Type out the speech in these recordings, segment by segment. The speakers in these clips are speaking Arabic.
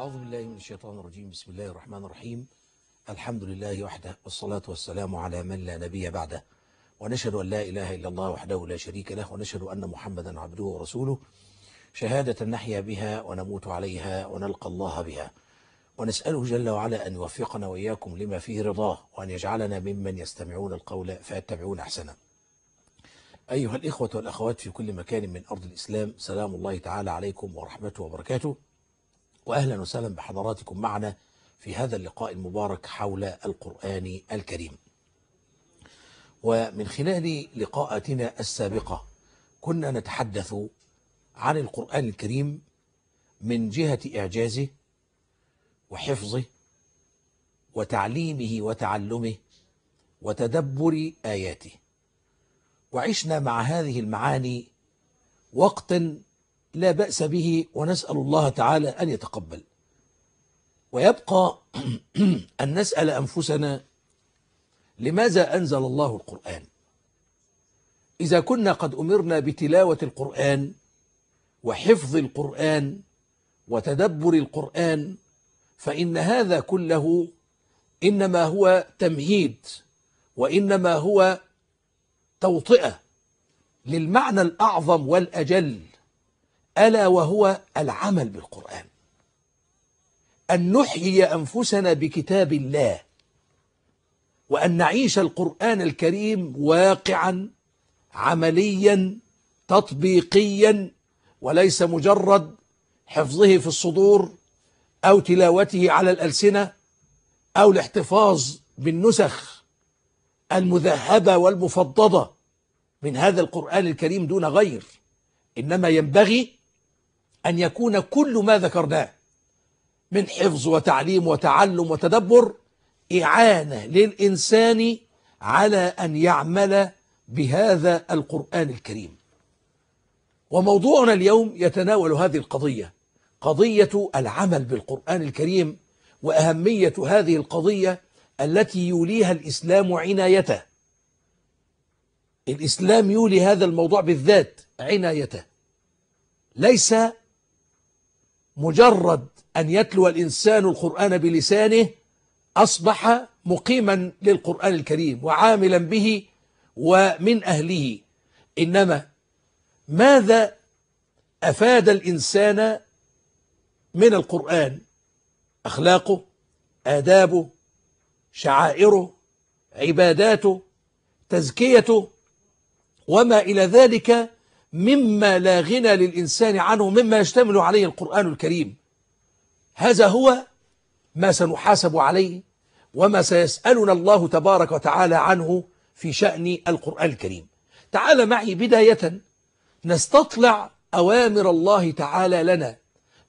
أعوذ بالله من الشيطان الرجيم بسم الله الرحمن الرحيم الحمد لله وحده والصلاة والسلام على من لا نبي بعده ونشهد أن لا إله إلا الله وحده لا شريك له ونشهد أن محمدا عبده ورسوله شهادة نحيا بها ونموت عليها ونلقى الله بها ونسأله جل وعلا أن يوفقنا وإياكم لما فيه رضاه وأن يجعلنا ممن يستمعون القول فيتبعون أحسنه أيها الإخوة والأخوات في كل مكان من أرض الإسلام سلام الله تعالى عليكم ورحمته وبركاته واهلا وسهلا بحضراتكم معنا في هذا اللقاء المبارك حول القران الكريم. ومن خلال لقاءاتنا السابقه كنا نتحدث عن القران الكريم من جهه اعجازه وحفظه وتعليمه وتعلمه وتدبر اياته. وعشنا مع هذه المعاني وقتا لا بأس به ونسأل الله تعالى أن يتقبل ويبقى أن نسأل أنفسنا لماذا أنزل الله القرآن إذا كنا قد أمرنا بتلاوة القرآن وحفظ القرآن وتدبر القرآن فإن هذا كله إنما هو تمهيد وإنما هو توطئة للمعنى الأعظم والأجل ألا وهو العمل بالقرآن أن نحيي أنفسنا بكتاب الله وأن نعيش القرآن الكريم واقعا عمليا تطبيقيا وليس مجرد حفظه في الصدور أو تلاوته على الألسنة أو الاحتفاظ بالنسخ المذهبة والمفضضة من هذا القرآن الكريم دون غير إنما ينبغي أن يكون كل ما ذكرناه من حفظ وتعليم وتعلم وتدبر إعانة للإنسان على أن يعمل بهذا القرآن الكريم وموضوعنا اليوم يتناول هذه القضية قضية العمل بالقرآن الكريم وأهمية هذه القضية التي يوليها الإسلام عنايته الإسلام يولي هذا الموضوع بالذات عنايته ليس مجرد أن يتلو الإنسان القرآن بلسانه أصبح مقيما للقرآن الكريم وعاملا به ومن أهله إنما ماذا أفاد الإنسان من القرآن أخلاقه آدابه شعائره عباداته تزكيته وما إلى ذلك مما لا غنى للإنسان عنه مما يشتمل عليه القرآن الكريم هذا هو ما سنحاسب عليه وما سيسألنا الله تبارك وتعالى عنه في شأن القرآن الكريم تعال معي بداية نستطلع أوامر الله تعالى لنا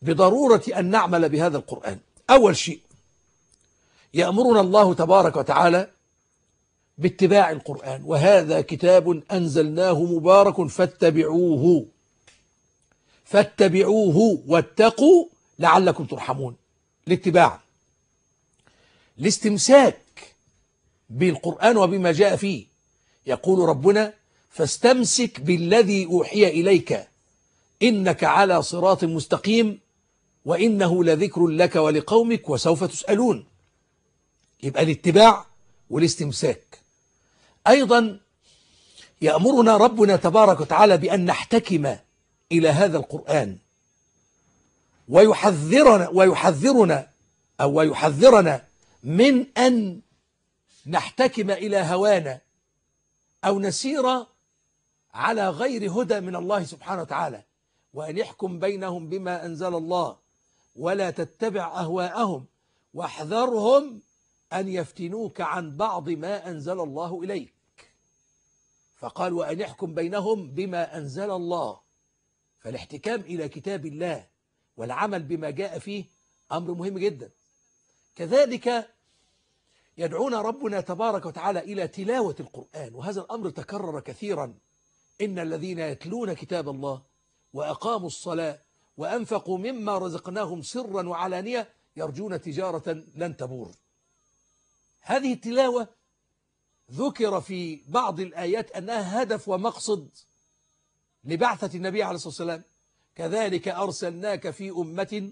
بضرورة أن نعمل بهذا القرآن أول شيء يأمرنا الله تبارك وتعالى باتباع القرآن وهذا كتاب أنزلناه مبارك فاتبعوه فاتبعوه واتقوا لعلكم ترحمون الاتباع الاستمساك بالقرآن وبما جاء فيه يقول ربنا فاستمسك بالذي أوحي إليك إنك على صراط مستقيم وإنه لذكر لك ولقومك وسوف تسألون يبقى الاتباع والاستمساك أيضا يأمرنا ربنا تبارك وتعالى بأن نحتكم إلى هذا القرآن ويحذرنا ويحذرنا أو ويحذرنا من أن نحتكم إلى هوانا أو نسير على غير هدى من الله سبحانه وتعالى وأن يحكم بينهم بما أنزل الله ولا تتبع أهواءهم واحذرهم أن يفتنوك عن بعض ما أنزل الله إليك فقال وأن يحكم بينهم بما أنزل الله فالاحتكام إلى كتاب الله والعمل بما جاء فيه أمر مهم جدا كذلك يدعونا ربنا تبارك وتعالى إلى تلاوة القرآن وهذا الأمر تكرر كثيرا إن الذين يتلون كتاب الله وأقاموا الصلاة وأنفقوا مما رزقناهم سرا وعلانية يرجون تجارة لن تبور هذه التلاوة ذكر في بعض الآيات أنها هدف ومقصد لبعثة النبي عليه الصلاة والسلام كذلك أرسلناك في أمة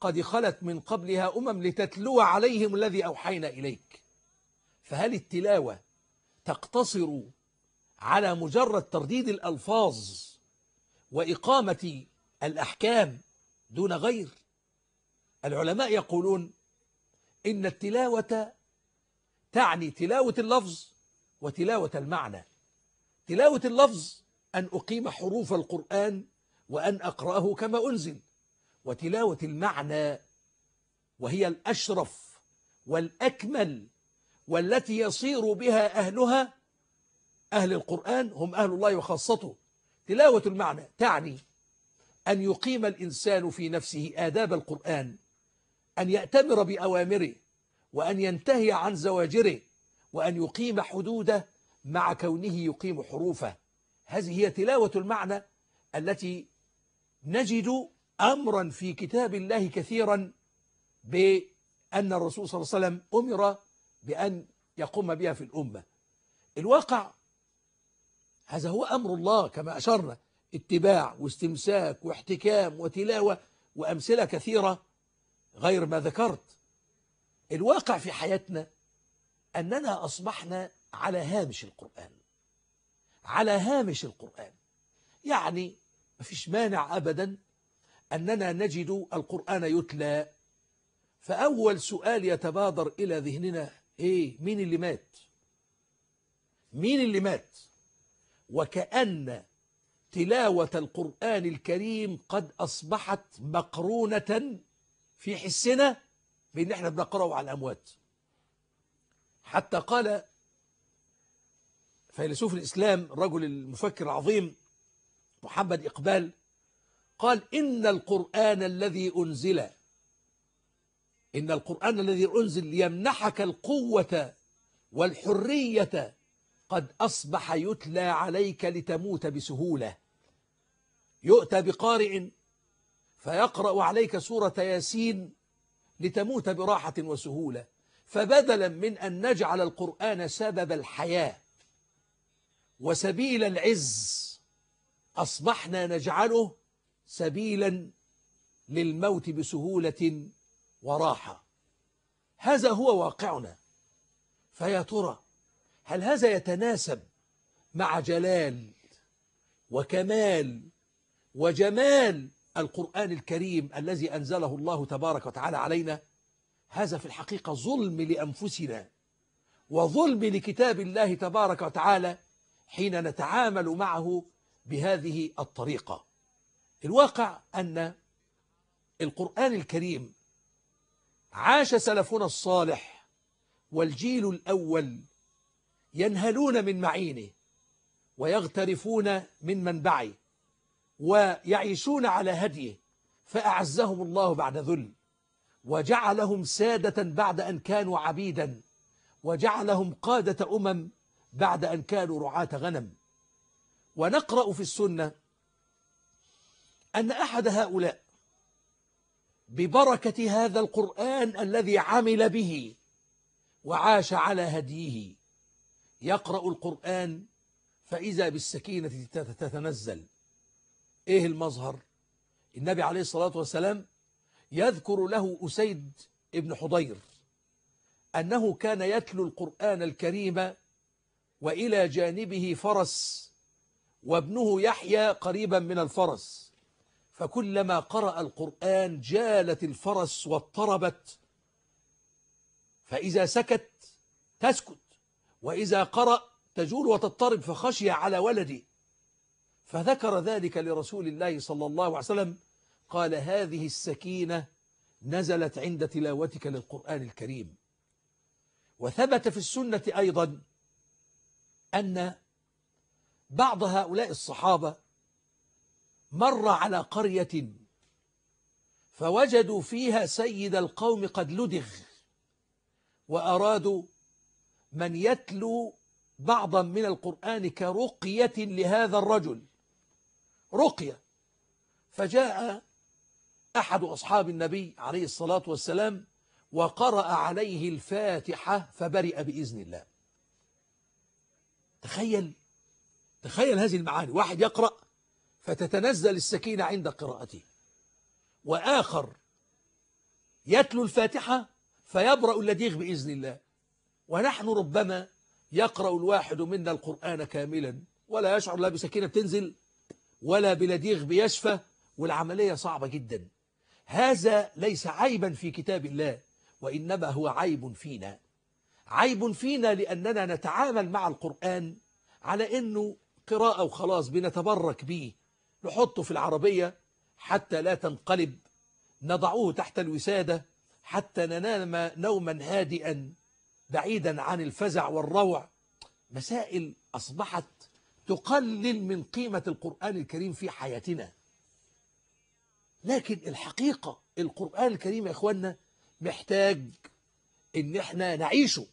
قد خلت من قبلها أمم لتتلو عليهم الذي أوحينا إليك فهل التلاوة تقتصر على مجرد ترديد الألفاظ وإقامة الأحكام دون غير العلماء يقولون إن التلاوة تعني تلاوة اللفظ وتلاوة المعنى تلاوة اللفظ أن أقيم حروف القرآن وأن أقرأه كما أنزل وتلاوة المعنى وهي الأشرف والأكمل والتي يصير بها أهلها أهل القرآن هم أهل الله وخاصته تلاوة المعنى تعني أن يقيم الإنسان في نفسه آداب القرآن أن يأتمر بأوامره وأن ينتهي عن زواجره وأن يقيم حدوده مع كونه يقيم حروفه هذه هي تلاوة المعنى التي نجد أمرا في كتاب الله كثيرا بأن الرسول صلى الله عليه وسلم أمر بأن يقوم بها في الأمة الواقع هذا هو أمر الله كما أشرنا اتباع واستمساك واحتكام وتلاوة وأمثلة كثيرة غير ما ذكرت الواقع في حياتنا أننا أصبحنا على هامش القرآن على هامش القرآن يعني ما فيش مانع أبدا أننا نجد القرآن يتلى فأول سؤال يتبادر إلى ذهننا إيه مين اللي مات مين اللي مات وكأن تلاوة القرآن الكريم قد أصبحت مقرونة في حسنا بأن احنا بنقرأه على الأموات حتى قال فيلسوف الإسلام الرجل المفكر العظيم محمد إقبال قال إن القرآن الذي أنزل إن القرآن الذي أنزل ليمنحك القوة والحرية قد أصبح يتلى عليك لتموت بسهولة يؤتى بقارئ فيقرأ عليك سورة ياسين لتموت براحة وسهولة فبدلا من أن نجعل القرآن سبب الحياة وسبيل العز أصبحنا نجعله سبيلا للموت بسهولة وراحة هذا هو واقعنا فيا ترى هل هذا يتناسب مع جلال وكمال وجمال القرآن الكريم الذي أنزله الله تبارك وتعالى علينا هذا في الحقيقة ظلم لأنفسنا وظلم لكتاب الله تبارك وتعالى حين نتعامل معه بهذه الطريقة الواقع أن القرآن الكريم عاش سلفنا الصالح والجيل الأول ينهلون من معينه ويغترفون من منبعه ويعيشون على هديه فأعزهم الله بعد ذل وجعلهم سادة بعد أن كانوا عبيدا وجعلهم قادة أمم بعد أن كانوا رعاة غنم ونقرأ في السنة أن أحد هؤلاء ببركة هذا القرآن الذي عمل به وعاش على هديه يقرأ القرآن فإذا بالسكينة تتنزل ايه المظهر النبي عليه الصلاة والسلام يذكر له أسيد ابن حضير أنه كان يتلو القرآن الكريم وإلى جانبه فرس وابنه يحيى قريبا من الفرس فكلما قرأ القرآن جالت الفرس واضطربت فإذا سكت تسكت وإذا قرأ تجول وتضطرب فخشي على ولده فذكر ذلك لرسول الله صلى الله عليه وسلم قال هذه السكينة نزلت عند تلاوتك للقرآن الكريم وثبت في السنة أيضا أن بعض هؤلاء الصحابة مر على قرية فوجدوا فيها سيد القوم قد لدغ وأرادوا من يتلو بعضا من القرآن كرقية لهذا الرجل رقية فجاء أحد أصحاب النبي عليه الصلاة والسلام وقرأ عليه الفاتحة فبرئ بإذن الله تخيل تخيل هذه المعاني واحد يقرأ فتتنزل السكينة عند قراءته وآخر يتلو الفاتحة فيبرأ اللديغ بإذن الله ونحن ربما يقرأ الواحد منا القرآن كاملا ولا يشعر لا بسكينة بتنزل ولا بلديغ بيشفى والعملية صعبة جدا هذا ليس عيبا في كتاب الله وإنما هو عيب فينا عيب فينا لأننا نتعامل مع القرآن على أنه قراءة وخلاص بنتبرك به نحطه في العربية حتى لا تنقلب نضعوه تحت الوسادة حتى ننام نوما هادئا بعيدا عن الفزع والروع مسائل أصبحت تقلل من قيمة القرآن الكريم في حياتنا لكن الحقيقة القرآن الكريم يا إخواننا محتاج إن إحنا نعيشه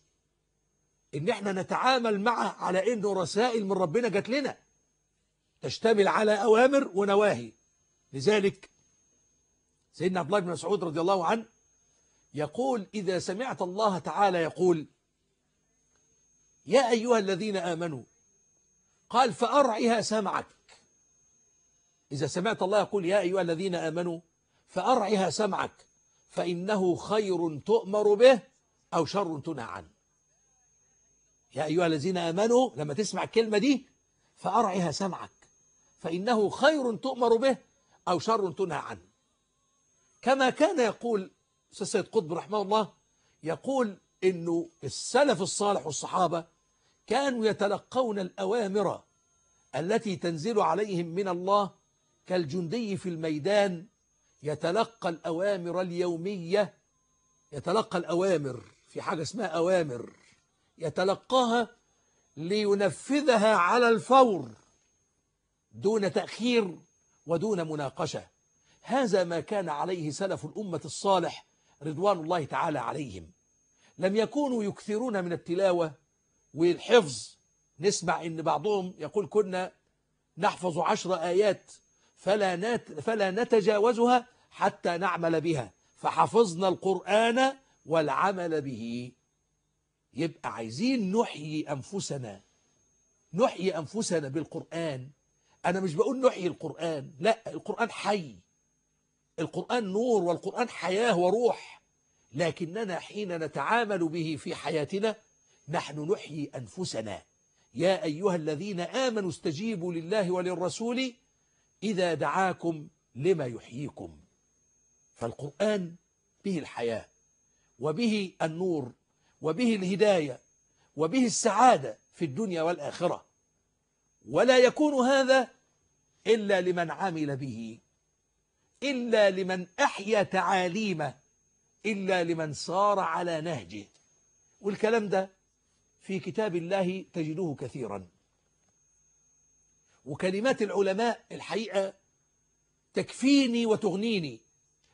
إن إحنا نتعامل معه على إنه رسائل من ربنا جات لنا تشتمل على أوامر ونواهي لذلك سيدنا عبد الله بن مسعود رضي الله عنه يقول إذا سمعت الله تعالى يقول يا أيها الذين آمنوا قال فأرعها سمعك إذا سمعت الله يقول يا أيها الذين آمنوا فأرعها سمعك فإنه خير تؤمر به أو شر تنهى عنه يا أيها الذين آمنوا لما تسمع الكلمة دي فأرعها سمعك فإنه خير تؤمر به أو شر تنهى عنه كما كان يقول سيد قطب رحمه الله يقول إنه السلف الصالح والصحابة كانوا يتلقون الأوامر التي تنزل عليهم من الله كالجندي في الميدان يتلقى الأوامر اليومية يتلقى الأوامر في حاجة اسمها أوامر يتلقاها لينفذها على الفور دون تأخير ودون مناقشة هذا ما كان عليه سلف الأمة الصالح رضوان الله تعالى عليهم لم يكونوا يكثرون من التلاوة والحفظ نسمع ان بعضهم يقول كنا نحفظ عشر آيات فلا, نت فلا نتجاوزها حتى نعمل بها فحفظنا القرآن والعمل به يبقى عايزين نحيي أنفسنا نحيي أنفسنا بالقرآن أنا مش بقول نحيي القرآن لا القرآن حي القرآن نور والقرآن حياة وروح لكننا حين نتعامل به في حياتنا نحن نحيي أنفسنا يا أيها الذين آمنوا استجيبوا لله وللرسول إذا دعاكم لما يحييكم فالقرآن به الحياة وبه النور وبه الهداية وبه السعادة في الدنيا والآخرة ولا يكون هذا إلا لمن عمل به إلا لمن أحيا تعاليمه إلا لمن صار على نهجه والكلام ده في كتاب الله تجده كثيرا وكلمات العلماء الحقيقة تكفيني وتغنيني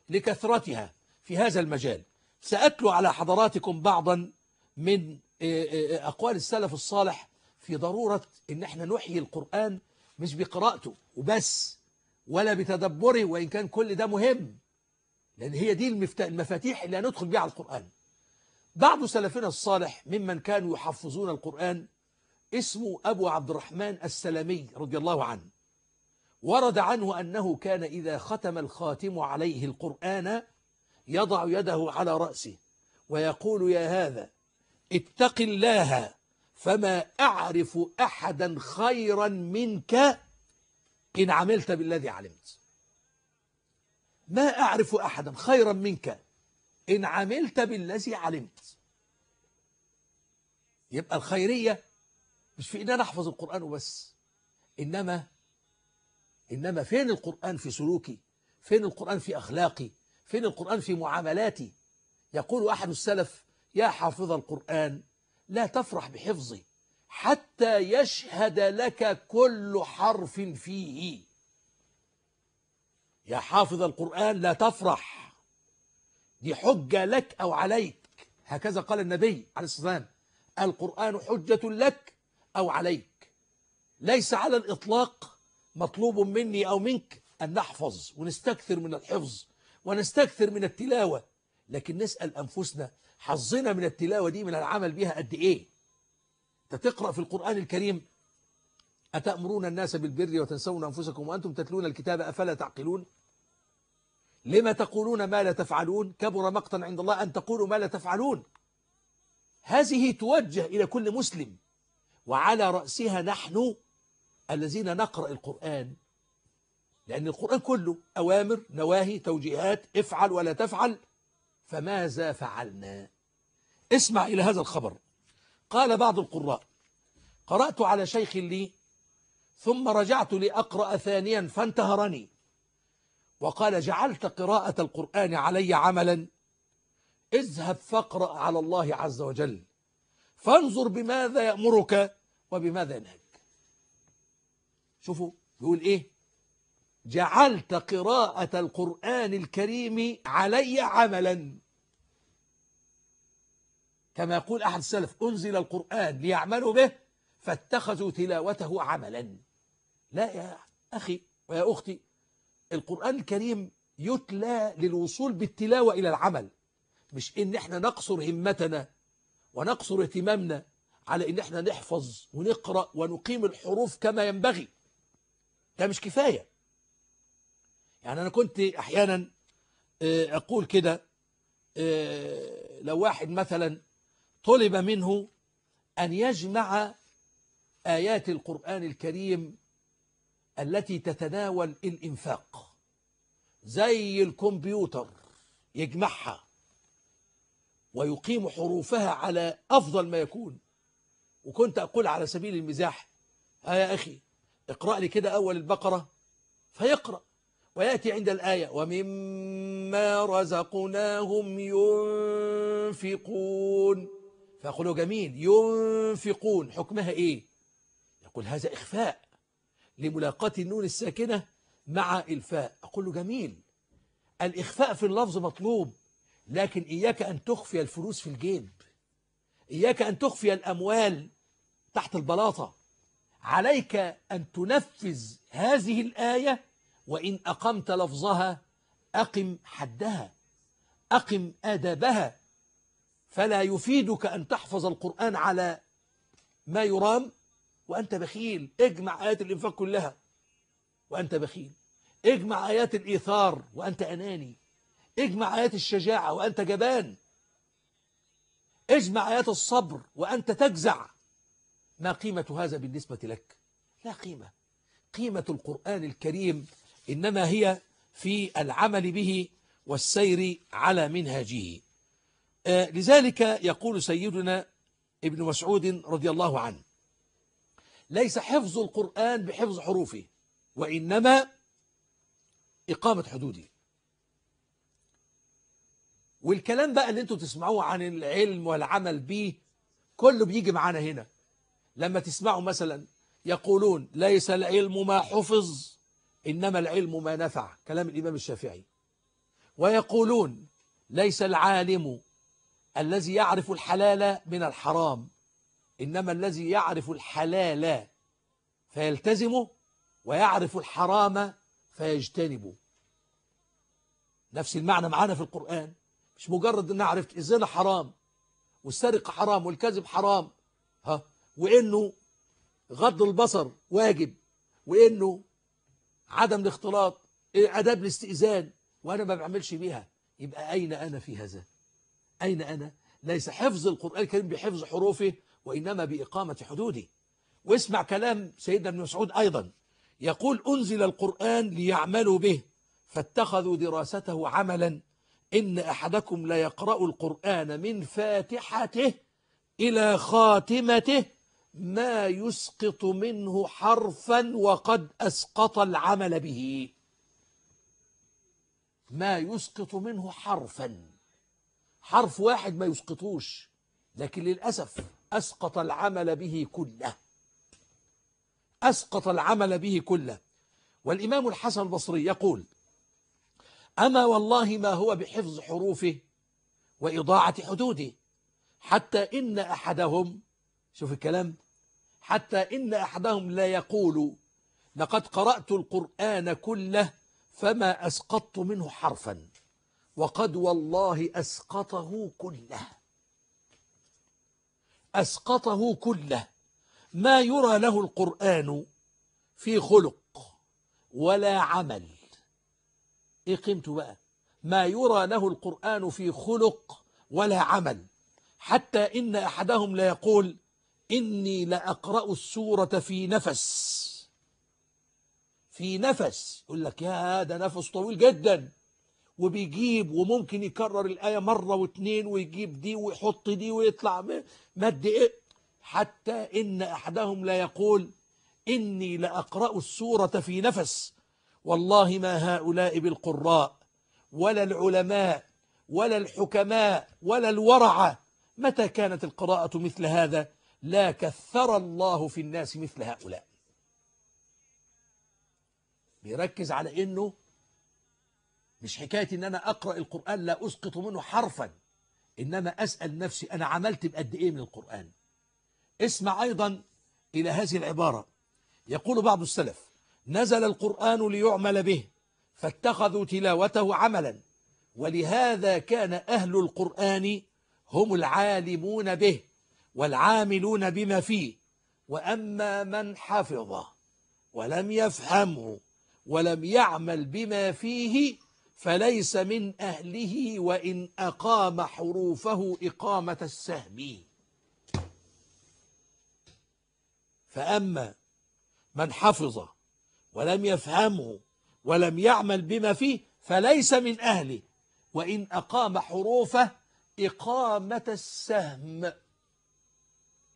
لكثرتها في هذا المجال سأتلو على حضراتكم بعضا من آه، آه، آه، أقوال السلف الصالح في ضرورة إن احنا نحيي القرآن مش بقراءته وبس ولا بتدبره وإن كان كل ده مهم لأن هي دي المفاتيح اللي هندخل بيها على القرآن بعض سلفنا الصالح ممن كانوا يحفظون القرآن اسمه أبو عبد الرحمن السلمي رضي الله عنه ورد عنه أنه كان إذا ختم الخاتم عليه القرآن يضع يده على رأسه ويقول يا هذا اتق الله فما أعرف أحدا خيرا منك إن عملت بالذي علمت ما أعرف أحدا خيرا منك إن عملت بالذي علمت يبقى الخيرية مش في إن أنا أحفظ القرآن وبس إنما إنما فين القرآن في سلوكي فين القرآن في أخلاقي فين القرآن في معاملاتي يقول أحد السلف يا حافظ القرآن لا تفرح بحفظه حتى يشهد لك كل حرف فيه يا حافظ القرآن لا تفرح دي حجة لك أو عليك هكذا قال النبي عليه الصلاة والسلام القرآن حجة لك أو عليك ليس على الإطلاق مطلوب مني أو منك أن نحفظ ونستكثر من الحفظ ونستكثر من التلاوة لكن نسأل أنفسنا حظنا من التلاوة دي من العمل بها قد إيه تتقرأ في القرآن الكريم أتأمرون الناس بالبر وتنسون أنفسكم وأنتم تتلون الكتاب أفلا تعقلون لما تقولون ما لا تفعلون كبر مقتا عند الله أن تقولوا ما لا تفعلون هذه توجه إلى كل مسلم وعلى رأسها نحن الذين نقرأ القرآن لأن القرآن كله أوامر نواهي توجيهات افعل ولا تفعل فماذا فعلنا اسمع إلى هذا الخبر قال بعض القراء قرأت على شيخ لي ثم رجعت لأقرأ ثانيا فانتهرني وقال جعلت قراءة القرآن علي عملا اذهب فاقرأ على الله عز وجل فانظر بماذا يأمرك وبماذا ينهيك شوفوا بيقول ايه جعلت قراءة القرآن الكريم علي عملا كما يقول أحد السلف أنزل القرآن ليعملوا به فاتخذوا تلاوته عملا لا يا أخي ويا أختي القرآن الكريم يتلى للوصول بالتلاوة إلى العمل مش إن إحنا نقصر همتنا ونقصر اهتمامنا على إن إحنا نحفظ ونقرأ ونقيم الحروف كما ينبغي ده مش كفاية يعني أنا كنت أحيانا آه، أقول كده آه، لو واحد مثلا طلب منه أن يجمع آيات القرآن الكريم التي تتناول الإنفاق زي الكمبيوتر يجمعها ويقيم حروفها على أفضل ما يكون وكنت أقول على سبيل المزاح ها يا أخي اقرأ لي كده أول البقرة فيقرأ ويأتي عند الآية ومما رزقناهم ينفقون فيقولوا جميل ينفقون حكمها إيه يقول هذا إخفاء لملاقاة النون الساكنة مع الفاء أقول له جميل الإخفاء في اللفظ مطلوب لكن إياك أن تخفي الفلوس في الجيب إياك أن تخفي الأموال تحت البلاطة عليك أن تنفذ هذه الآية وإن أقمت لفظها أقم حدها أقم آدابها فلا يفيدك أن تحفظ القرآن على ما يرام وأنت بخيل اجمع آيات الإنفاق كلها وأنت بخيل اجمع آيات الإيثار وأنت أناني اجمع آيات الشجاعة وأنت جبان اجمع آيات الصبر وأنت تجزع ما قيمة هذا بالنسبة لك لا قيمة قيمة القرآن الكريم إنما هي في العمل به والسير على منهجه آه، لذلك يقول سيدنا ابن مسعود رضي الله عنه ليس حفظ القرآن بحفظ حروفه وإنما إقامة حدوده والكلام بقى اللي انتوا تسمعوه عن العلم والعمل به كله بيجي معانا هنا لما تسمعوا مثلا يقولون ليس العلم ما حفظ إنما العلم ما نفع كلام الإمام الشافعي ويقولون ليس العالم الذي يعرف الحلال من الحرام إنما الذي يعرف الحلال فيلتزمه ويعرف الحرام فيجتنبه نفس المعنى معانا في القرآن مش مجرد ان عرفت الزنا حرام والسرقة حرام والكذب حرام ها وانه غض البصر واجب وانه عدم الاختلاط إيه، اداب الاستئذان وانا ما بعملش بيها يبقى اين انا في هذا اين انا ليس حفظ القرآن الكريم بحفظ حروفه وإنما بإقامة حدوده واسمع كلام سيدنا ابن مسعود أيضا يقول أنزل القرآن ليعملوا به فاتخذوا دراسته عملا إن أحدكم لا يقرأ القرآن من فاتحته إلى خاتمته ما يسقط منه حرفا وقد أسقط العمل به ما يسقط منه حرفا حرف واحد ما يسقطوش لكن للأسف أسقط العمل به كله أسقط العمل به كله والإمام الحسن البصري يقول أما والله ما هو بحفظ حروفه وإضاعة حدوده حتى إن أحدهم شوف الكلام حتى إن أحدهم لا يقول لقد قرأت القرآن كله فما أسقطت منه حرفا وقد والله أسقطه كله أسقطه كله ما يرى له القرآن في خلق ولا عمل إيه قيمته بقى ما يرى له القرآن في خلق ولا عمل حتى إن أحدهم لا يقول إني لأقرأ السورة في نفس في نفس يقول لك يا ده نفس طويل جدا وبيجيب وممكن يكرر الآية مرة واثنين ويجيب دي ويحط دي ويطلع مد إيه حتى إن أحدهم لا يقول إني لأقرأ السورة في نفس والله ما هؤلاء بالقراء ولا العلماء ولا الحكماء ولا الورعة متى كانت القراءة مثل هذا لا كثر الله في الناس مثل هؤلاء بيركز على أنه مش حكاية ان انا اقرأ القرآن لا اسقط منه حرفا انما اسأل نفسي انا عملت بقد ايه من القرآن اسمع ايضا الى هذه العبارة يقول بعض السلف نزل القرآن ليعمل به فاتخذوا تلاوته عملا ولهذا كان أهل القرآن هم العالمون به والعاملون بما فيه وأما من حفظه ولم يفهمه ولم يعمل بما فيه فليس من أهله وإن أقام حروفه إقامة السهم فأما من حفظ ولم يفهمه ولم يعمل بما فيه فليس من أهله وإن أقام حروفه إقامة السهم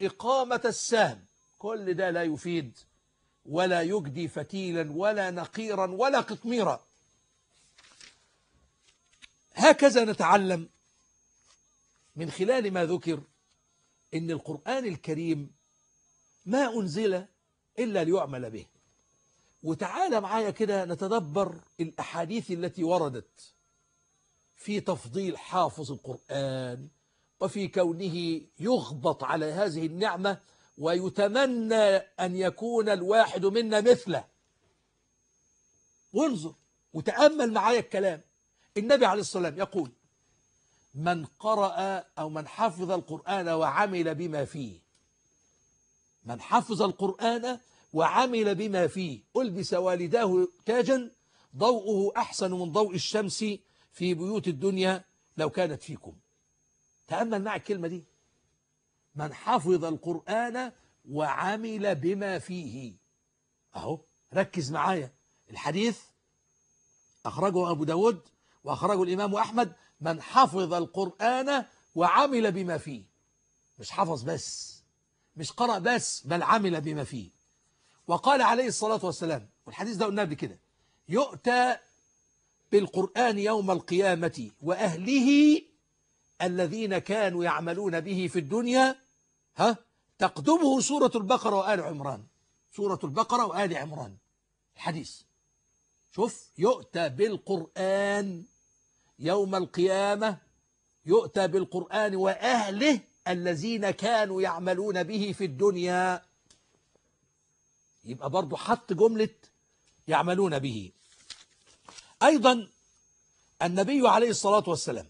إقامة السهم كل ده لا يفيد ولا يجدي فتيلا ولا نقيرا ولا قطميرا هكذا نتعلم من خلال ما ذكر إن القرآن الكريم ما أنزل إلا ليعمل به وتعالى معايا كده نتدبر الأحاديث التي وردت في تفضيل حافظ القرآن وفي كونه يغبط على هذه النعمة ويتمنى أن يكون الواحد منا مثله وانظر وتأمل معايا الكلام النبي عليه الصلاة والسلام يقول من قرأ أو من حفظ القرآن وعمل بما فيه من حفظ القرآن وعمل بما فيه ألبس والداه تاجا ضوءه أحسن من ضوء الشمس في بيوت الدنيا لو كانت فيكم تأمل مع الكلمة دي من حفظ القرآن وعمل بما فيه أهو ركز معايا الحديث أخرجه أبو داود وأخرجه الإمام أحمد من حفظ القرآن وعمل بما فيه مش حفظ بس مش قرأ بس بل عمل بما فيه وقال عليه الصلاة والسلام والحديث ده قلنا قبل كده يؤتى بالقرآن يوم القيامة وأهله الذين كانوا يعملون به في الدنيا ها تقدمه سورة البقرة وآل عمران سورة البقرة وآل عمران الحديث شوف يؤتى بالقرآن يوم القيامة يؤتى بالقرآن وأهله الذين كانوا يعملون به في الدنيا يبقى برضو حط جملة يعملون به أيضا النبي عليه الصلاة والسلام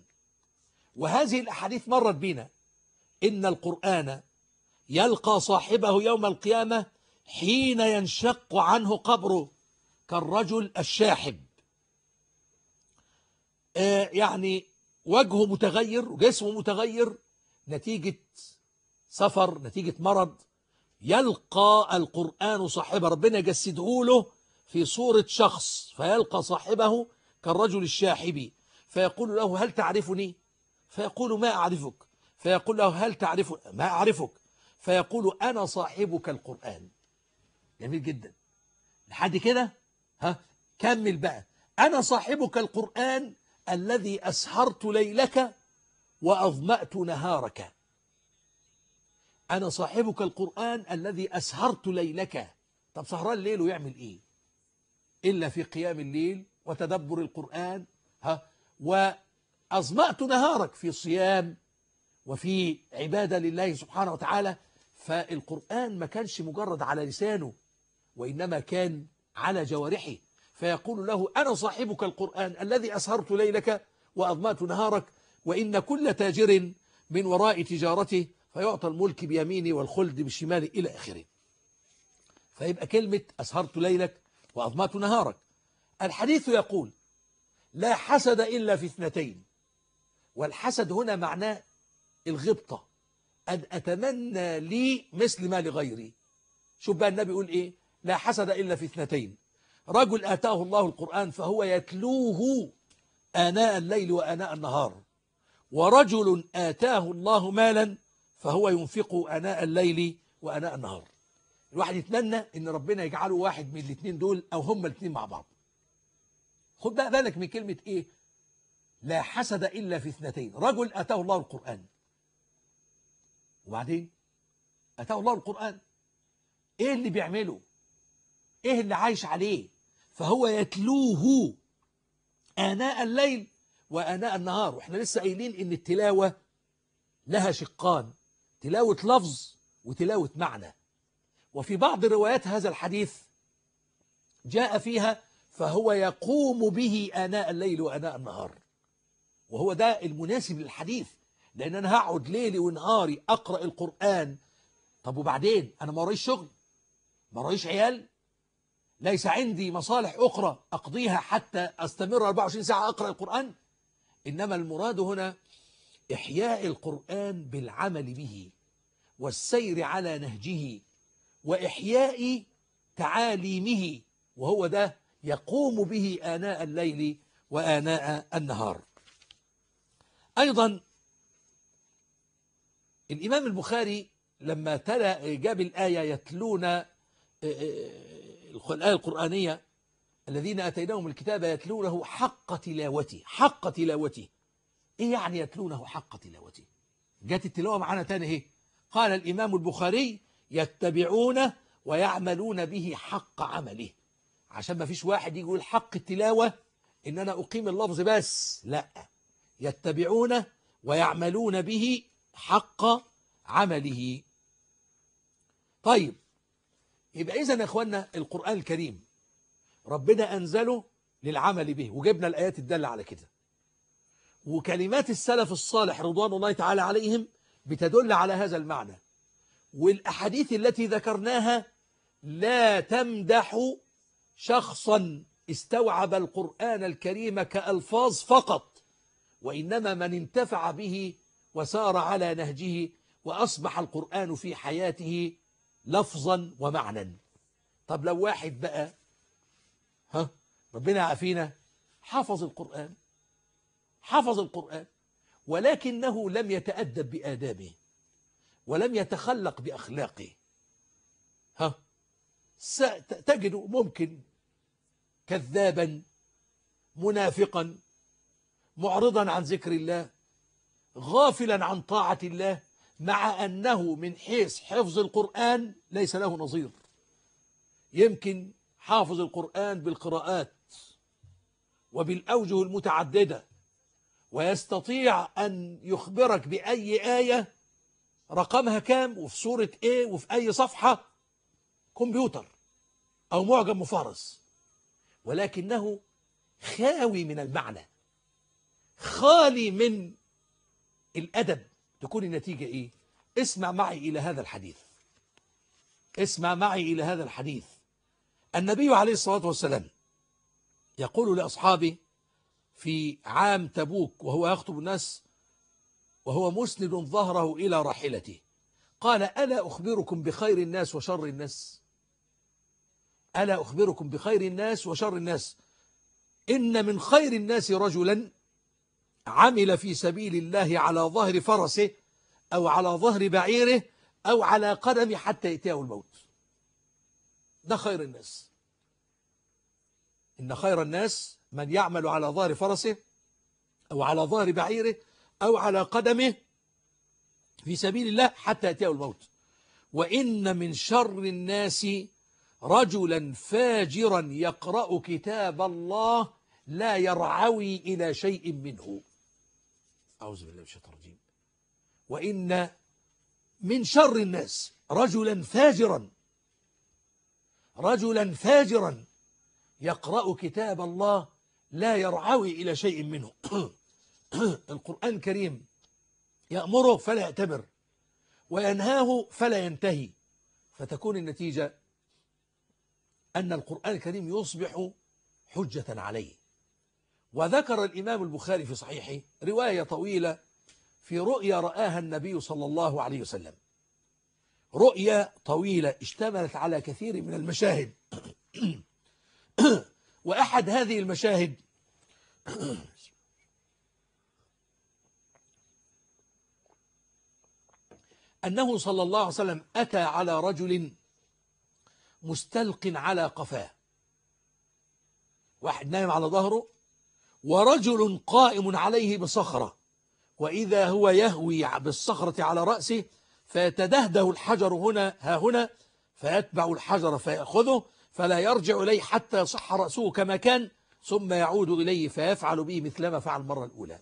وهذه الأحاديث مرت بنا إن القرآن يلقى صاحبه يوم القيامة حين ينشق عنه قبره كالرجل الشاحب آه، يعني وجهه متغير وجسمه متغير نتيجة سفر نتيجة مرض يلقى القرآن صاحبه ربنا جسده له في صورة شخص فيلقى صاحبه كالرجل الشاحبي فيقول له هل تعرفني فيقول ما أعرفك فيقول له هل تعرف ما أعرفك فيقول أنا صاحبك القرآن جميل جدا لحد كده ها كمل بقى أنا صاحبك القرآن الذي أسهرت ليلك وأظمأت نهارك أنا صاحبك القرآن الذي أسهرت ليلك طب سهران ليله يعمل إيه إلا في قيام الليل وتدبر القرآن ها وأظمأت نهارك في صيام وفي عبادة لله سبحانه وتعالى فالقرآن ما كانش مجرد على لسانه وإنما كان على جوارحه فيقول له أنا صاحبك القرآن الذي أسهرت ليلك وأضمات نهارك وإن كل تاجر من وراء تجارته فيعطى الملك بيمينه والخلد بشماله إلى آخره فيبقى كلمة أسهرت ليلك وأضمات نهارك الحديث يقول لا حسد إلا في اثنتين والحسد هنا معناه الغبطة أن أتمنى لي مثل ما لغيري شوف بقى النبي يقول إيه لا حسد إلا في اثنتين رجل آتاه الله القرآن فهو يتلوه آناء الليل وآناء النهار ورجل آتاه الله مالا فهو ينفق آناء الليل وآناء النهار الواحد يتمنى ان ربنا يجعله واحد من الاثنين دول او هما الاثنين مع بعض خد بقى بالك من كلمة ايه لا حسد الا في اثنتين رجل اتاه الله القرآن وبعدين اتاه الله القرآن ايه اللي بيعمله ايه اللي عايش عليه فهو يتلوه آناء الليل وآناء النهار وإحنا لسه قايلين إن التلاوة لها شقان تلاوة لفظ وتلاوة معنى وفي بعض روايات هذا الحديث جاء فيها فهو يقوم به آناء الليل وآناء النهار وهو ده المناسب للحديث لأن أنا هقعد ليلي ونهاري أقرأ القرآن طب وبعدين أنا ما ورايش شغل ما ورايش عيال ليس عندي مصالح أخرى أقضيها حتى أستمر 24 ساعة أقرأ القرآن إنما المراد هنا إحياء القرآن بالعمل به والسير على نهجه وإحياء تعاليمه وهو ده يقوم به آناء الليل وآناء النهار أيضا الإمام البخاري لما تلا جاب الآية يتلون آه، آه، الآية القرآنية الذين أتيناهم الكتاب يتلونه حق تلاوته حق تلاوته إيه يعني يتلونه حق تلاوته جاءت التلاوة معانا تاني إيه قال الإمام البخاري يتبعون ويعملون به حق عمله عشان ما فيش واحد يقول حق التلاوة إن أنا أقيم اللفظ بس لا يتبعون ويعملون به حق عمله طيب يبقى إذا يا إخوانا القرآن الكريم ربنا أنزله للعمل به وجبنا الآيات الدالة على كده وكلمات السلف الصالح رضوان الله تعالى عليهم بتدل على هذا المعنى والأحاديث التي ذكرناها لا تمدح شخصا استوعب القرآن الكريم كألفاظ فقط وإنما من انتفع به وسار على نهجه وأصبح القرآن في حياته لفظا ومعنى طب لو واحد بقى ها ربنا عافينا حفظ القرآن حفظ القرآن ولكنه لم يتأدب بآدابه ولم يتخلق بأخلاقه ها ستجد ممكن كذابا منافقا معرضا عن ذكر الله غافلا عن طاعة الله مع أنه من حيث حفظ القرآن ليس له نظير يمكن حافظ القرآن بالقراءات وبالأوجه المتعددة ويستطيع أن يخبرك بأي آية رقمها كام وفي سورة إيه وفي أي صفحة كمبيوتر أو معجم مفارس ولكنه خاوي من المعنى خالي من الأدب تكون النتيجة إيه اسمع معي إلى هذا الحديث اسمع معي إلى هذا الحديث النبي عليه الصلاة والسلام يقول لأصحابه في عام تبوك وهو يخطب الناس وهو مسند ظهره إلى راحلته قال ألا أخبركم بخير الناس وشر الناس ألا أخبركم بخير الناس وشر الناس إن من خير الناس رجلا عمل في سبيل الله على ظهر فرسه أو على ظهر بعيره أو على قدمه حتى يتيه الموت ده خير الناس إن خير الناس من يعمل على ظهر فرسه أو على ظهر بعيره أو على قدمه في سبيل الله حتى يتيه الموت وإن من شر الناس رجلا فاجرا يقرأ كتاب الله لا يرعوي إلى شيء منه أعوذ بالله من الشيطان الرجيم وإن من شر الناس رجلا فاجرا رجلا فاجرا يقرأ كتاب الله لا يرعوي إلى شيء منه القرآن الكريم يأمره فلا يأتمر وينهاه فلا ينتهي فتكون النتيجة أن القرآن الكريم يصبح حجة عليه وذكر الإمام البخاري في صحيحه رواية طويلة في رؤيا رآها النبي صلى الله عليه وسلم رؤيا طويلة اشتملت على كثير من المشاهد وأحد هذه المشاهد أنه صلى الله عليه وسلم أتى على رجل مستلق على قفاه واحد نايم على ظهره ورجل قائم عليه بصخرة وإذا هو يهوي بالصخرة على رأسه فيتدهده الحجر هنا ها هنا فيتبع الحجر فيأخذه فلا يرجع إليه حتى يصح رأسه كما كان ثم يعود إليه فيفعل به مثلما فعل المرة الأولى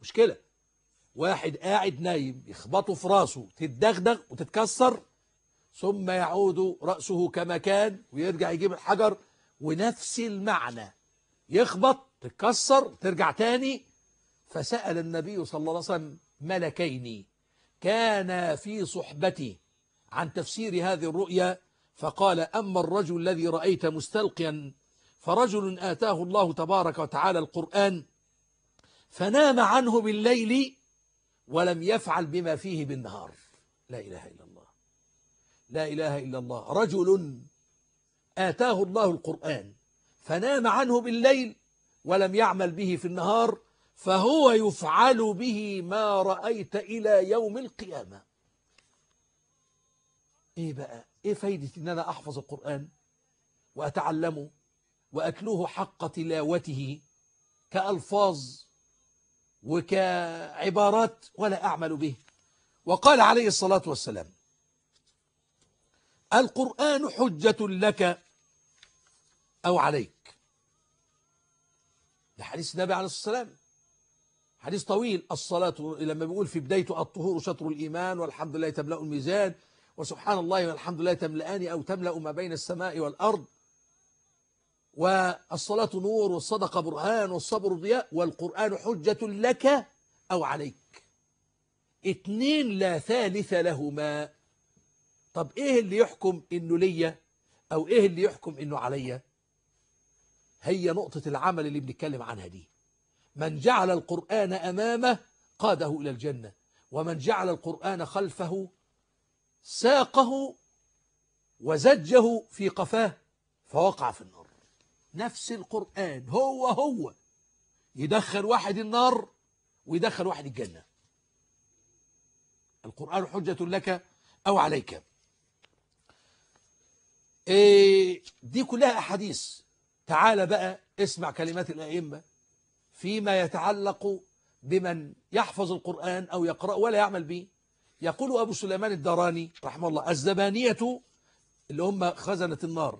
مشكلة واحد قاعد نايم يخبطه في راسه تتدغدغ وتتكسر ثم يعود رأسه كما كان ويرجع يجيب الحجر ونفس المعنى يخبط تتكسر ترجع تاني فسأل النبي صلى الله عليه وسلم ملكين كانا في صحبتي عن تفسير هذه الرؤيا فقال أما الرجل الذي رأيت مستلقيا فرجل آتاه الله تبارك وتعالى القرآن فنام عنه بالليل ولم يفعل بما فيه بالنهار لا إله إلا الله لا إله إلا الله رجل آتاه الله القرآن فنام عنه بالليل ولم يعمل به في النهار فهو يفعل به ما رأيت إلى يوم القيامة إيه بقى إيه فايدة إن أنا أحفظ القرآن وأتعلمه وأتلوه حق تلاوته كألفاظ وكعبارات ولا أعمل به وقال عليه الصلاة والسلام القرآن حجة لك أو عليك حديث النبي عليه الصلاة والسلام حديث طويل الصلاة لما بيقول في بدايته الطهور شطر الإيمان والحمد لله تملأ الميزان وسبحان الله والحمد لله تملان أو تملأ ما بين السماء والأرض والصلاة نور والصدقة برهان والصبر ضياء والقرآن حجة لك أو عليك اتنين لا ثالث لهما طب ايه اللي يحكم انه ليا او ايه اللي يحكم انه عليا هي نقطة العمل اللي بنتكلم عنها دي من جعل القرآن أمامه قاده إلى الجنة ومن جعل القرآن خلفه ساقه وزجه في قفاه فوقع في النار نفس القرآن هو هو يدخل واحد النار ويدخل واحد الجنة القرآن حجة لك أو عليك إيه دي كلها أحاديث تعال بقى اسمع كلمات الأئمة فيما يتعلق بمن يحفظ القرآن أو يقرأ ولا يعمل به يقول أبو سليمان الدراني رحمه الله الزبانية اللي هم خزنة النار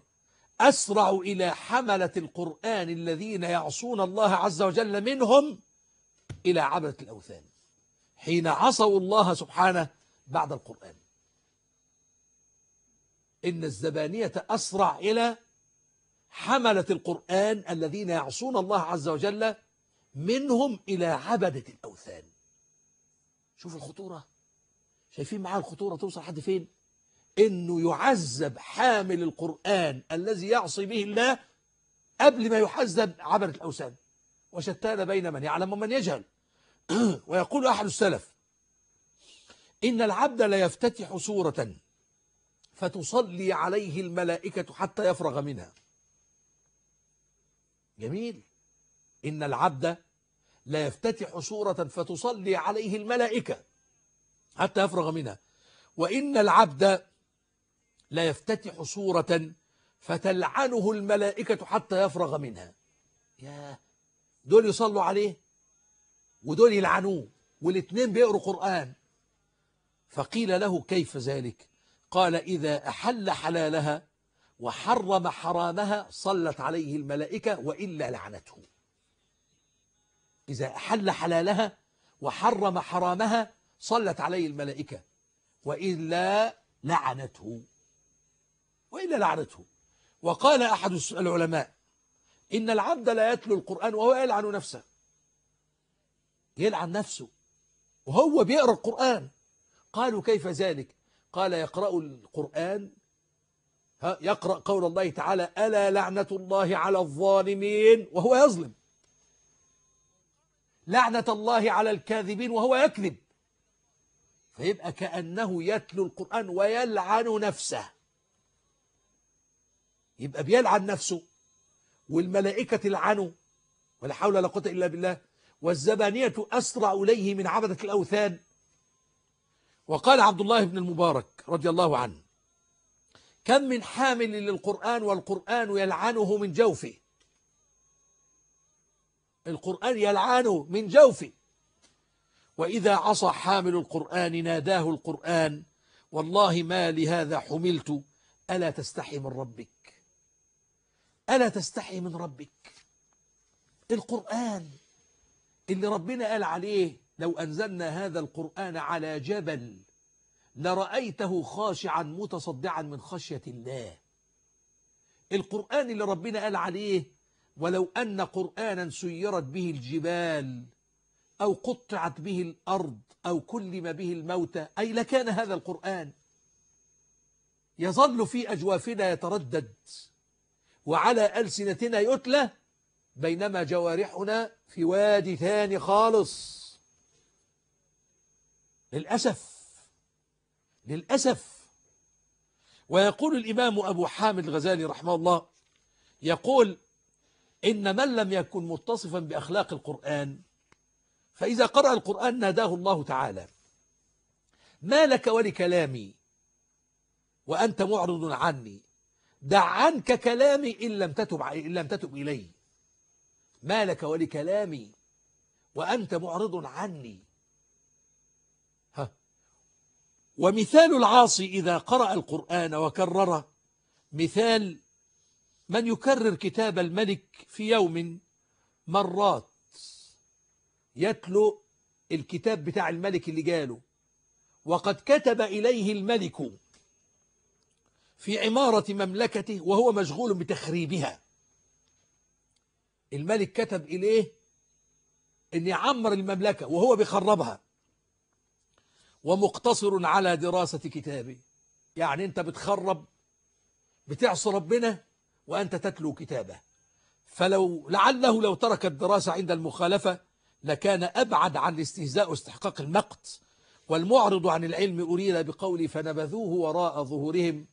أسرع إلى حملة القرآن الذين يعصون الله عز وجل منهم إلى عبدة الأوثان حين عصوا الله سبحانه بعد القرآن إن الزبانية أسرع إلى حملة القرآن الذين يعصون الله عز وجل منهم إلى عبدة الأوثان شوفوا الخطورة شايفين معاه الخطورة توصل حد فين إنه يعذب حامل القرآن الذي يعصي به الله قبل ما يحذب عبدة الأوثان وشتان بين من يعلم ومن يجهل ويقول أحد السلف إن العبد لا يفتتح سورة فتصلي عليه الملائكة حتى يفرغ منها جميل إن العبد لا يفتتح سورة فتصلي عليه الملائكة حتى يفرغ منها وإن العبد لا يفتتح سورة فتلعنه الملائكة حتى يفرغ منها يا دول يصلوا عليه ودول يلعنوه والاتنين بيقروا قرآن فقيل له كيف ذلك قال إذا أحل حلالها وحرم حرامها صلت عليه الملائكة وإلا لعنته إذا أحل حلالها وحرم حرامها صلت عليه الملائكة وإلا لعنته وإلا لعنته وقال أحد العلماء إن العبد لا يتلو القرآن وهو يلعن نفسه يلعن نفسه وهو بيقرأ القرآن قالوا كيف ذلك قال يقرأ القرآن يقرأ قول الله تعالى ألا لعنة الله على الظالمين وهو يظلم لعنة الله على الكاذبين وهو يكذب فيبقى كأنه يتلو القرآن ويلعن نفسه يبقى بيلعن نفسه والملائكة تلعنه ولا حول ولا قوة إلا بالله والزبانية أسرع إليه من عبدة الأوثان وقال عبد الله بن المبارك رضي الله عنه كم من حامل للقرآن والقرآن يلعنه من جوفه القرآن يلعنه من جوفه وإذا عصى حامل القرآن ناداه القرآن والله ما لهذا حملت ألا تستحي من ربك ألا تستحي من ربك القرآن اللي ربنا قال عليه لو أنزلنا هذا القرآن على جبل لرأيته خاشعا متصدعا من خشية الله القرآن اللي ربنا قال عليه ولو أن قرآنا سيرت به الجبال أو قطعت به الأرض أو كلم به الموتى أي لكان هذا القرآن يظل في أجوافنا يتردد وعلى ألسنتنا يتلى بينما جوارحنا في وادي ثاني خالص للأسف للأسف ويقول الإمام أبو حامد الغزالي رحمه الله يقول إن من لم يكن متصفا بأخلاق القرآن فإذا قرأ القرآن ناداه الله تعالى ما لك ولكلامي وأنت معرض عني دع عنك كلامي إن لم تتب, إن لم تتب إلي ما لك ولكلامي وأنت معرض عني ومثال العاصي إذا قرأ القرآن وكرره مثال من يكرر كتاب الملك في يوم مرات يتلو الكتاب بتاع الملك اللي جاله وقد كتب إليه الملك في عمارة مملكته وهو مشغول بتخريبها الملك كتب إليه أن يعمر المملكة وهو بيخربها ومقتصر على دراسة كتابه يعني أنت بتخرب بتعصي ربنا وأنت تتلو كتابه فلو لعله لو ترك الدراسة عند المخالفة لكان أبعد عن الاستهزاء واستحقاق المقت والمعرض عن العلم أريد بقول فنبذوه وراء ظهورهم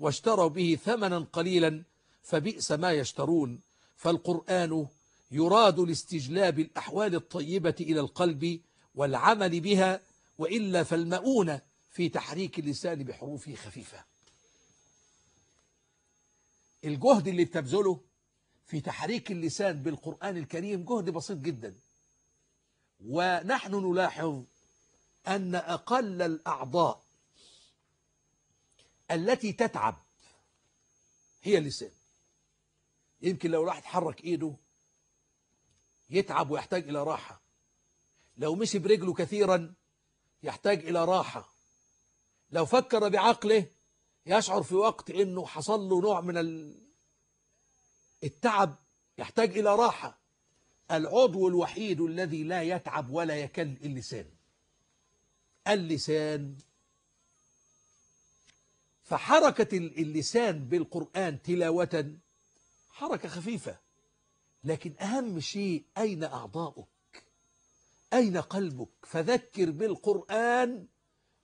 واشتروا به ثمنا قليلا فبئس ما يشترون فالقرآن يراد لاستجلاب الأحوال الطيبة إلى القلب والعمل بها وإلا فالمؤونة في تحريك اللسان بحروفه خفيفة الجهد اللي بتبذله في تحريك اللسان بالقرآن الكريم جهد بسيط جدا ونحن نلاحظ أن أقل الأعضاء التي تتعب هي اللسان يمكن لو راح تحرك ايده يتعب ويحتاج الى راحة لو مشي برجله كثيرا يحتاج إلى راحة لو فكر بعقله يشعر في وقت أنه حصل له نوع من التعب يحتاج إلى راحة العضو الوحيد الذي لا يتعب ولا يكل اللسان اللسان فحركة اللسان بالقرآن تلاوة حركة خفيفة لكن أهم شيء أين أعضاؤك أين قلبك فذكر بالقرآن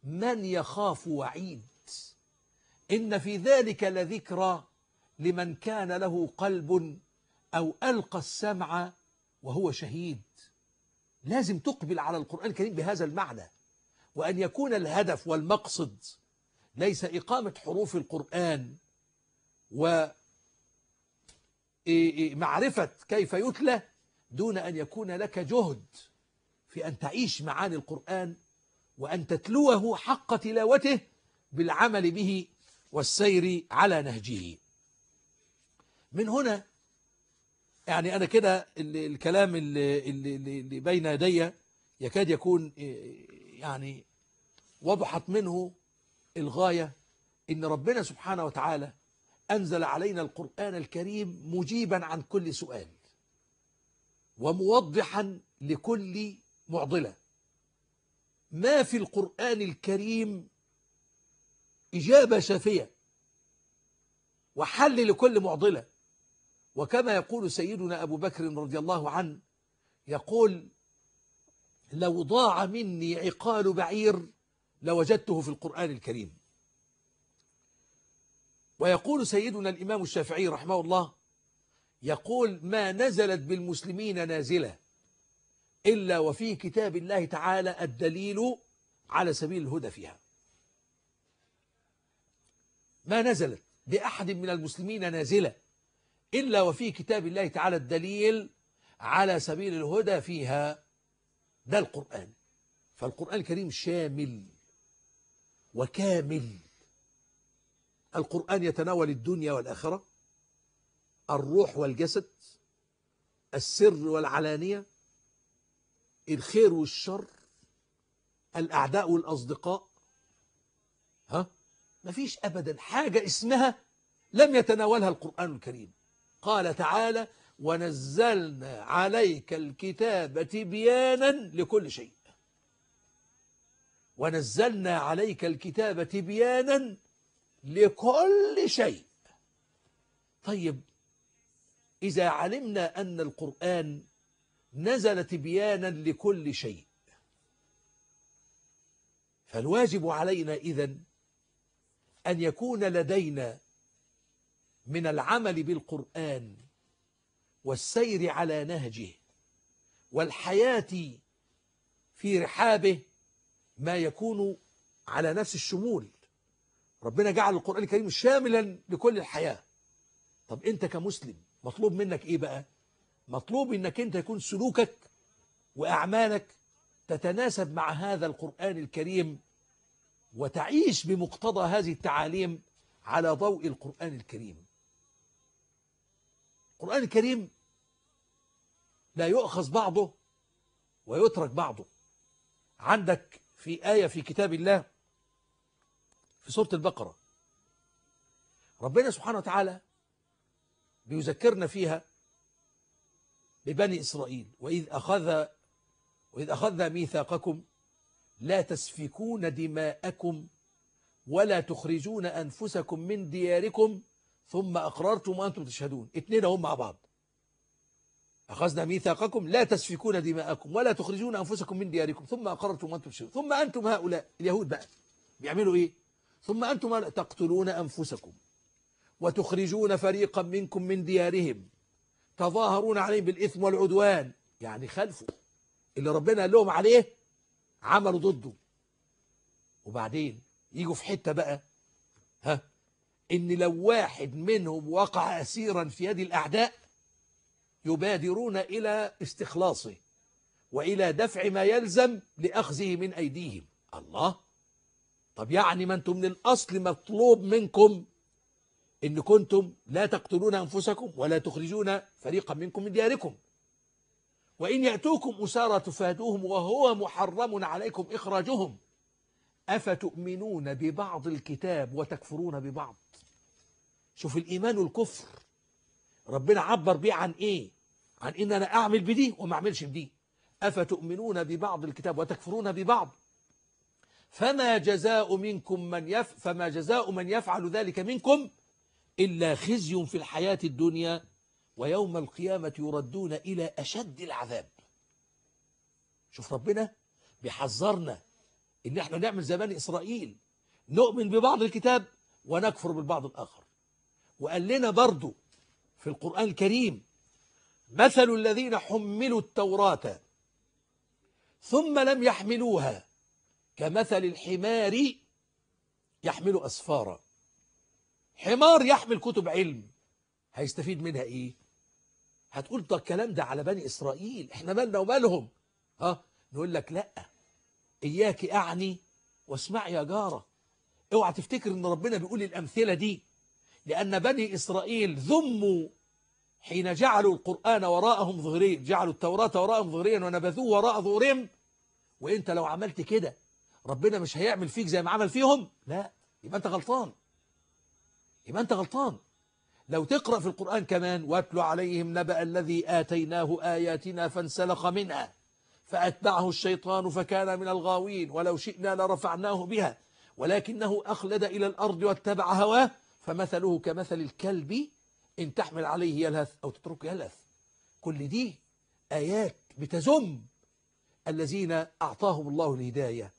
من يخاف وعيد إن في ذلك لذكرى لمن كان له قلب أو ألقى السمع وهو شهيد لازم تقبل على القرآن الكريم بهذا المعنى وأن يكون الهدف والمقصد ليس إقامة حروف القرآن ومعرفة إيه، إيه، كيف يتلى دون أن يكون لك جهد في أن تعيش معاني القرآن وأن تتلوه حق تلاوته بالعمل به والسير على نهجه من هنا يعني أنا كده الكلام اللي, اللي, اللي بين يدي يكاد يكون آه، يعني وضحت منه الغاية إن ربنا سبحانه وتعالى أنزل علينا القرآن الكريم مجيبا عن كل سؤال وموضحا لكل معضلة ما في القرآن الكريم إجابة شافية وحل لكل معضلة وكما يقول سيدنا أبو بكر رضي الله عنه يقول لو ضاع مني عقال بعير لوجدته في القرآن الكريم ويقول سيدنا الإمام الشافعي رحمه الله يقول ما نزلت بالمسلمين نازلة إلا وفي كتاب الله تعالى الدليل على سبيل الهدى فيها ما نزلت بأحد من المسلمين نازلة إلا وفي كتاب الله تعالى الدليل على سبيل الهدى فيها ده القرآن فالقرآن الكريم شامل وكامل القرآن يتناول الدنيا والآخرة الروح والجسد السر والعلانية الخير والشر الأعداء والأصدقاء ها مفيش أبدا حاجة اسمها لم يتناولها القرآن الكريم قال تعالى ونزلنا عليك الكتاب تبيانا لكل شيء ونزلنا عليك الكتاب تبيانا لكل شيء طيب إذا علمنا أن القرآن نزل تبيانا لكل شيء فالواجب علينا إذا أن يكون لدينا من العمل بالقرآن والسير على نهجه والحياة في رحابه ما يكون على نفس الشمول ربنا جعل القرآن الكريم شاملا لكل الحياة طب أنت كمسلم مطلوب منك إيه بقى مطلوب انك انت يكون سلوكك واعمالك تتناسب مع هذا القرآن الكريم وتعيش بمقتضى هذه التعاليم على ضوء القرآن الكريم القرآن الكريم لا يؤخذ بعضه ويترك بعضه عندك في آية في كتاب الله في سورة البقرة ربنا سبحانه وتعالى بيذكرنا فيها لبني إسرائيل وإذ أخذ وإذ أخذنا ميثاقكم لا تسفكون دماءكم ولا تخرجون أنفسكم من دياركم ثم أقررتم وأنتم تشهدون اتنين هم مع بعض أخذنا ميثاقكم لا تسفكون دماءكم ولا تخرجون أنفسكم من دياركم ثم أقررتم وأنتم تشهدون ثم أنتم هؤلاء اليهود بقى بيعملوا إيه ثم أنتم تقتلون أنفسكم وتخرجون فريقا منكم من ديارهم تظاهرون عليه بالإثم والعدوان يعني خلفه اللي ربنا قال لهم عليه عملوا ضده وبعدين يجوا في حتة بقى ها إن لو واحد منهم وقع أسيرا في يد الأعداء يبادرون إلى استخلاصه وإلى دفع ما يلزم لأخذه من أيديهم الله طب يعني ما أنتم من الأصل مطلوب منكم إن كنتم لا تقتلون أنفسكم ولا تخرجون فريقا منكم من دياركم وإن يأتوكم أسارى تفادوهم وهو محرم عليكم إخراجهم أفتؤمنون ببعض الكتاب وتكفرون ببعض شوف الإيمان والكفر ربنا عبر بيه عن إيه عن إن أنا أعمل بدي وما أعملش بدي أفتؤمنون ببعض الكتاب وتكفرون ببعض فما جزاء منكم من يف فما جزاء من يفعل ذلك منكم إلا خزي في الحياة الدنيا ويوم القيامة يردون إلى أشد العذاب شوف ربنا بيحذرنا إن احنا نعمل زي بني إسرائيل نؤمن ببعض الكتاب ونكفر بالبعض الآخر وقال لنا برضو في القرآن الكريم مثل الذين حملوا التوراة ثم لم يحملوها كمثل الحمار يحمل أسفارا حمار يحمل كتب علم هيستفيد منها ايه هتقول ده الكلام ده على بني اسرائيل احنا مالنا ومالهم ها نقول لك لا اياك اعني واسمع يا جاره اوعى تفتكر ان ربنا بيقول الامثله دي لان بني اسرائيل ذموا حين جعلوا القران وراءهم ظهرين جعلوا التوراه وراءهم ظهرين ونبذوه وراء ظهورهم وانت لو عملت كده ربنا مش هيعمل فيك زي ما عمل فيهم لا يبقى انت غلطان يبقى أنت غلطان لو تقرأ في القرآن كمان واتل عليهم نبأ الذي آتيناه آياتنا فانسلخ منها فأتبعه الشيطان فكان من الغاوين ولو شئنا لرفعناه بها ولكنه أخلد إلى الأرض واتبع هواه فمثله كمثل الكلب إن تحمل عليه يلهث أو تتركه يلهث كل دي آيات بتزم الذين أعطاهم الله الهداية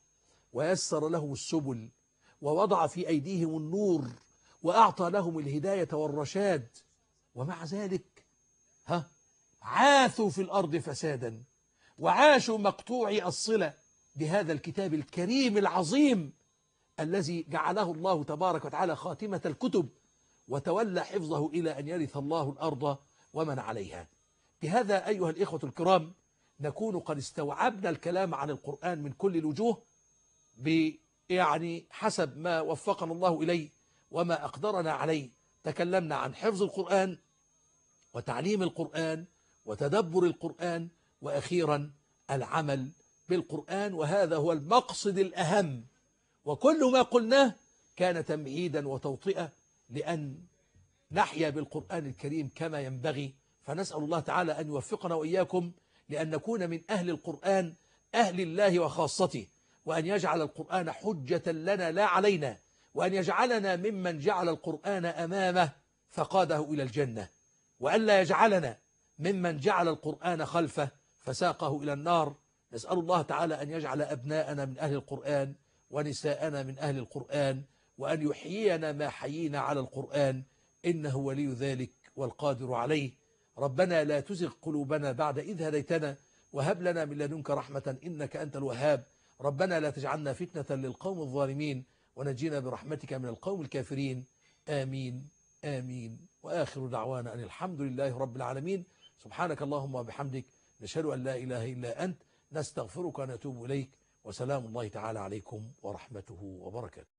ويسر لهم السبل ووضع في أيديهم النور وأعطى لهم الهداية والرشاد ومع ذلك ها عاثوا في الأرض فسادا وعاشوا مقطوعي الصلة بهذا الكتاب الكريم العظيم الذي جعله الله تبارك وتعالى خاتمة الكتب وتولى حفظه إلى أن يرث الله الأرض ومن عليها بهذا أيها الإخوة الكرام نكون قد استوعبنا الكلام عن القرآن من كل الوجوه يعني حسب ما وفقنا الله إليه وما أقدرنا عليه تكلمنا عن حفظ القرآن وتعليم القرآن وتدبر القرآن وأخيرا العمل بالقرآن وهذا هو المقصد الأهم وكل ما قلناه كان تمهيدا وتوطئة لأن نحيا بالقرآن الكريم كما ينبغي فنسأل الله تعالى أن يوفقنا وإياكم لأن نكون من أهل القرآن أهل الله وخاصته وأن يجعل القرآن حجة لنا لا علينا وأن يجعلنا ممن جعل القرآن أمامه فقاده إلى الجنة وألا يجعلنا ممن جعل القرآن خلفه فساقه إلى النار نسأل الله تعالى أن يجعل أبناءنا من أهل القرآن ونساءنا من أهل القرآن وأن يحيينا ما حيينا على القرآن إنه ولي ذلك والقادر عليه ربنا لا تزغ قلوبنا بعد إذ هديتنا وهب لنا من لدنك رحمة إنك أنت الوهاب ربنا لا تجعلنا فتنة للقوم الظالمين ونجينا برحمتك من القوم الكافرين آمين آمين وآخر دعوانا أن الحمد لله رب العالمين سبحانك اللهم وبحمدك نشهد أن لا إله إلا أنت نستغفرك ونتوب إليك وسلام الله تعالى عليكم ورحمته وبركاته